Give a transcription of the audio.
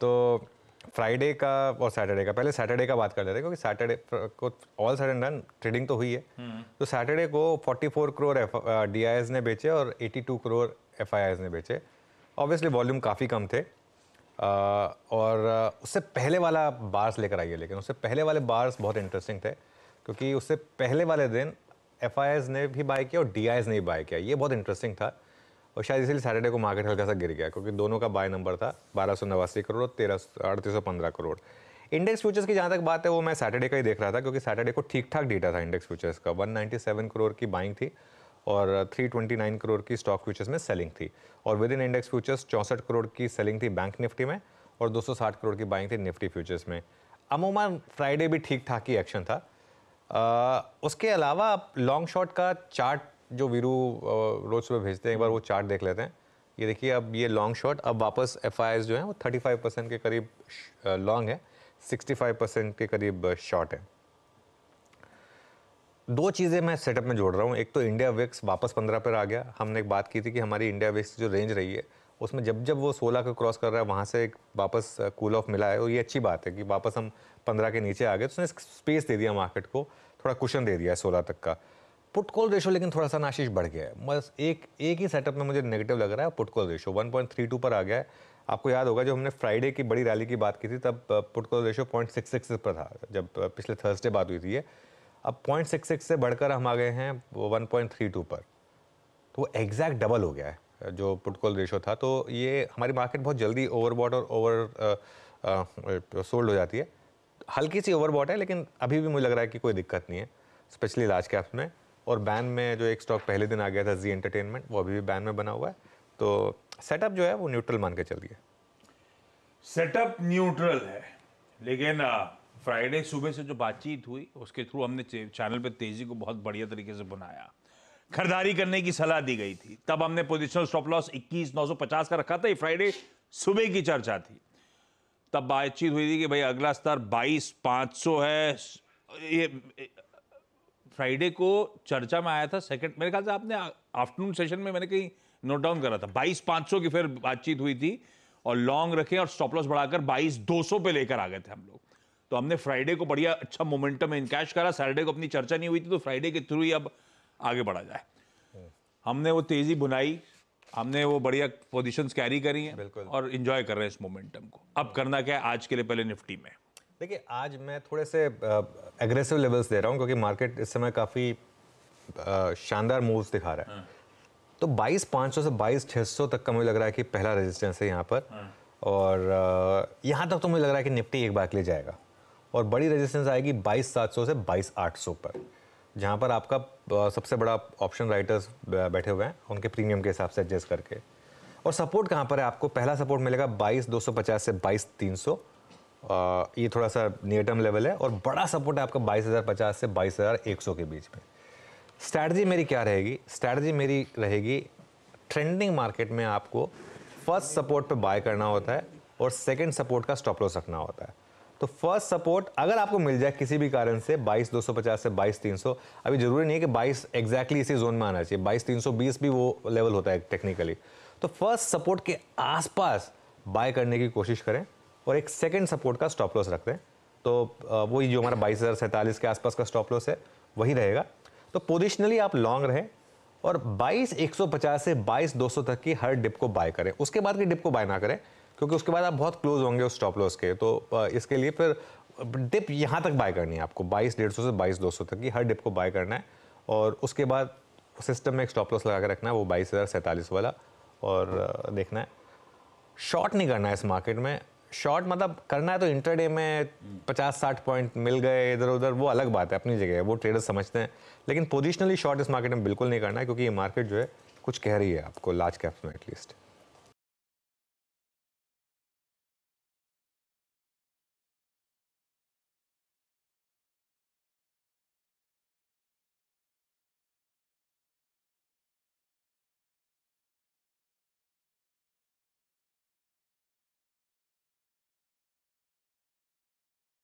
तो फ्राइडे का और सैटरडे का पहले सैटरडे का बात कर लेते हैं क्योंकि सैटरडे को ऑल सडन डन ट्रेडिंग तो हुई है हम्म। तो सैटरडे को 44 करोड़ डी ने बेचे और 82 करोड़ एफ ने बेचे ऑब्वियसली वॉल्यूम काफ़ी कम थे आ, uh, और uh, उससे पहले वाला बार्स लेकर आइए लेकिन उससे पहले वाले बार्स बहुत इंटरेस्टिंग थे क्योंकि उससे पहले वाले दिन एफ ने भी बाय किया और डी ने भी बाय किया ये बहुत इंटरेस्टिंग था और शायद इसलिए सैटरडे को मार्केट हल्का सा गिर गया क्योंकि दोनों का बाय नंबर था बारह सौ नवासी करोड़ तेरह अड़तीस सौ पंद्रह करोड़ इंडेक्स फ्यूचर्स की जहाँ तक बात है वो मैं सैटरडे का ही देख रहा था क्योंकि सैटरडे को ठीक ठाक डेटा था इंडेक्स फ्यूचर्स का सेवन करोड़ की बाइंग थी और 329 करोड़ की स्टॉक फ्यूचर्स में सेलिंग थी और विद इन इंडेक्स फ्यूचर्स चौंसठ करोड़ की सेलिंग थी बैंक निफ्टी में और 260 करोड़ की बाइंग थी निफ्टी फ्यूचर्स में अमूमन फ्राइडे भी ठीक ठाक ही एक्शन था आ, उसके अलावा लॉन्ग शॉट का चार्ट जो वीरू रोज़ सुबह भेजते हैं एक बार वो चार्ट देख लेते हैं ये देखिए अब ये लॉन्ग शॉट अब वापस एफ जो हैं वो 35 परसेंट के करीब लॉन्ग है 65 परसेंट के करीब शॉर्ट है दो चीज़ें मैं सेटअप में जोड़ रहा हूँ एक तो इंडिया विक्स वापस पंद्रह पर आ गया हमने एक बात की थी कि हमारी इंडिया विक्स जो रेंज रही है उसमें जब जब वो सोलह का क्रॉस कर रहा है वहाँ से एक वापस कूल ऑफ मिला है और ये अच्छी बात है कि वापस हम पंद्रह के नीचे आ गए तो उसने स्पेस दे दिया मार्केट को थोड़ा कुशन दे दिया है सोलह तक का पुट कॉल रेशो लेकिन थोड़ा सा नाशिश बढ़ गया है बस एक एक ही सेटअप में मुझे नेगेटिव लग रहा है पुट कॉल रेशो 1.32 पर आ गया है आपको याद होगा जब हमने फ्राइडे की बड़ी रैली की बात की थी तब put call ratio point six six पर था जब पिछले थर्सडे बात हुई थी ये अब पॉइंट सिक्स सिक्स से बढ़कर हम आ गए हैं वन पॉइंट थ्री टू पर तो वो एग्जैक्ट डबल हो गया है जो पुट कॉल रेशो था तो ये हमारी मार्केट बहुत जल्दी ओवरबॉट और ओवर सोल्ड हो जाती है हल्की सी ओवरबॉट है लेकिन अभी भी मुझे लग रहा है कि कोई दिक्कत नहीं है स्पेशली लार्ज कैप्स में और बैन में जो एक स्टॉक पहले दिन आ गया था जी एंटरटेनमेंट वो अभी भी बैन में बना हुआ है तो सेटअप जो है वो न्यूट्रल मान के चल चलिए सेटअप न्यूट्रल है लेकिन फ्राइडे सुबह से जो बातचीत हुई उसके थ्रू हमने चैनल पे तेजी को बहुत बढ़िया तरीके से बनाया खरीदारी करने की सलाह दी गई थी तब हमने पोजिशनल स्टॉप लॉस इक्कीस नौ सौ पचास का रखा था ये फ्राइडे सुबह की चर्चा थी तब बातचीत हुई थी कि भाई अगला स्तर बाईस पाँच सौ है ये फ्राइडे को चर्चा में आया था सेकंड मेरे ख्याल से आपने आफ्टरनून सेशन में मैंने कहीं नोट डाउन करा था बाईस पाँच की फिर बातचीत हुई थी और लॉन्ग रखे और स्टॉप लॉस बढ़ाकर बाईस दो सौ पे लेकर आ गए थे हम लोग तो हमने फ्राइडे को बढ़िया अच्छा मोमेंटम में इनकैश करा सैटरडे को अपनी चर्चा नहीं हुई थी तो फ्राइडे के थ्रू ही अब आगे बढ़ा जाए हमने वो तेजी बुनाई हमने वो बढ़िया पोजीशंस कैरी करी हैं और इन्जॉय कर रहे हैं इस मोमेंटम को अब करना क्या है आज के लिए पहले निफ्टी में देखिए आज मैं थोड़े से एग्रेसिव लेवल्स दे रहा हूँ क्योंकि मार्केट इस समय काफ़ी शानदार मूव्स दिखा रहा है हाँ। तो पाँच सौ से छः सौ तक का मुझे लग रहा है कि पहला रेजिस्टेंस है यहाँ पर हाँ। और यहाँ तक तो मुझे लग रहा है कि निफ्टी एक बार के लिए जाएगा और बड़ी रेजिस्टेंस आएगी 22,700 से 22,800 पर जहाँ पर आपका सबसे बड़ा ऑप्शन राइटर्स बैठे हुए हैं उनके प्रीमियम के हिसाब से एडजस्ट करके और सपोर्ट कहाँ पर है आपको पहला सपोर्ट मिलेगा पचास से सौ ये थोड़ा सा नियर टर्म लेवल है और बड़ा सपोर्ट है आपका बाईस हज़ार पचास से बाईस हज़ार एक सौ के बीच में स्ट्रैटी मेरी क्या रहेगी स्ट्रैटी मेरी रहेगी ट्रेंडिंग मार्केट में आपको फर्स्ट सपोर्ट पे बाय करना होता है और सेकंड सपोर्ट का स्टॉप लॉस रखना होता है तो फर्स्ट सपोर्ट अगर आपको मिल जाए किसी भी कारण से 22,250 से 22,300 अभी ज़रूरी नहीं है कि 22 एग्जैक्टली इसी जोन में आना चाहिए 22,320 भी वो लेवल होता है टेक्निकली तो फर्स्ट सपोर्ट के आसपास बाय करने की कोशिश करें और एक सेकेंड सपोर्ट का स्टॉप लॉस रखते हैं तो वही जो हमारा बाईस हज़ार सैंतालीस के आसपास का स्टॉप लॉस है वही रहेगा तो पोजिशनली आप लॉन्ग रहें और पचास से सौ तक की हर डिप को बाय करें उसके बाद की डिप को बाय ना करें क्योंकि उसके बाद आप बहुत क्लोज होंगे उस स्टॉप लॉस के तो इसके लिए फिर डिप यहाँ तक बाय करनी है आपको बाईस डेढ़ सौ से बाईस दो सौ तक की हर डिप को बाय करना है और उसके बाद सिस्टम में एक स्टॉप लॉस लगा के रखना है वो बाईस हज़ार सैंतालीस वाला और देखना है शॉर्ट नहीं करना है इस मार्केट में शॉर्ट मतलब करना है तो इंटरडे में पचास साठ पॉइंट मिल गए इधर उधर वो अलग बात है अपनी जगह है वो ट्रेडर समझते हैं लेकिन पोजिशनली शॉर्ट इस मार्केट में बिल्कुल नहीं करना है क्योंकि ये मार्केट जो है कुछ कह रही है आपको लार्ज कैप्स में एटलीस्ट